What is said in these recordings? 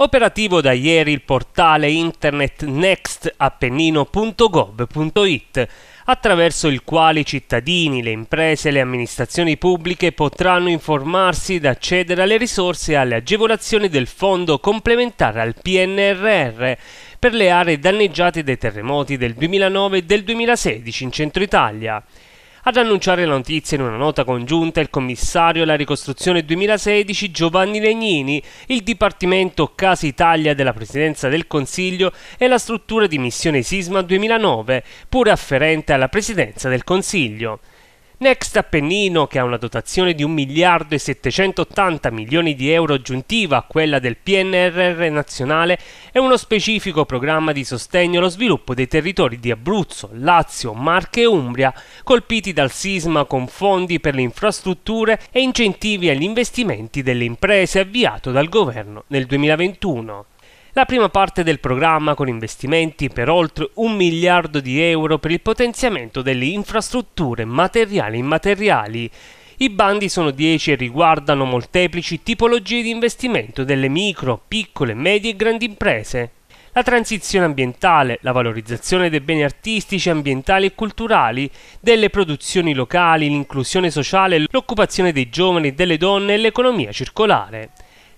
Operativo da ieri il portale internet nextappennino.gov.it, attraverso il quale i cittadini, le imprese e le amministrazioni pubbliche potranno informarsi ed accedere alle risorse e alle agevolazioni del Fondo complementare al PNRR per le aree danneggiate dai terremoti del 2009 e del 2016 in Centro Italia ad annunciare la notizia in una nota congiunta il commissario alla ricostruzione 2016 Giovanni Legnini, il Dipartimento Casi Italia della Presidenza del Consiglio e la struttura di missione Sisma 2009, pure afferente alla Presidenza del Consiglio. Next Appennino, che ha una dotazione di 1 miliardo e 780 milioni di euro aggiuntiva a quella del PNRR nazionale, è uno specifico programma di sostegno allo sviluppo dei territori di Abruzzo, Lazio, Marche e Umbria, colpiti dal sisma con fondi per le infrastrutture e incentivi agli investimenti delle imprese avviato dal governo nel 2021. La prima parte del programma con investimenti per oltre un miliardo di euro per il potenziamento delle infrastrutture materiali e immateriali. I bandi sono 10 e riguardano molteplici tipologie di investimento delle micro, piccole, medie e grandi imprese. La transizione ambientale, la valorizzazione dei beni artistici, ambientali e culturali, delle produzioni locali, l'inclusione sociale, l'occupazione dei giovani e delle donne e l'economia circolare.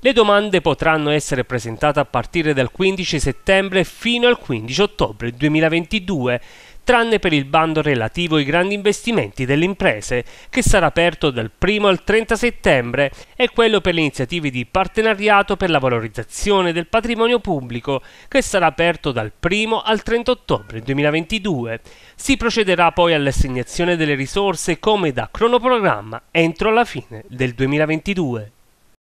Le domande potranno essere presentate a partire dal 15 settembre fino al 15 ottobre 2022, tranne per il bando relativo ai grandi investimenti delle imprese, che sarà aperto dal 1 al 30 settembre, e quello per le iniziative di partenariato per la valorizzazione del patrimonio pubblico, che sarà aperto dal 1 al 30 ottobre 2022. Si procederà poi all'assegnazione delle risorse come da cronoprogramma entro la fine del 2022.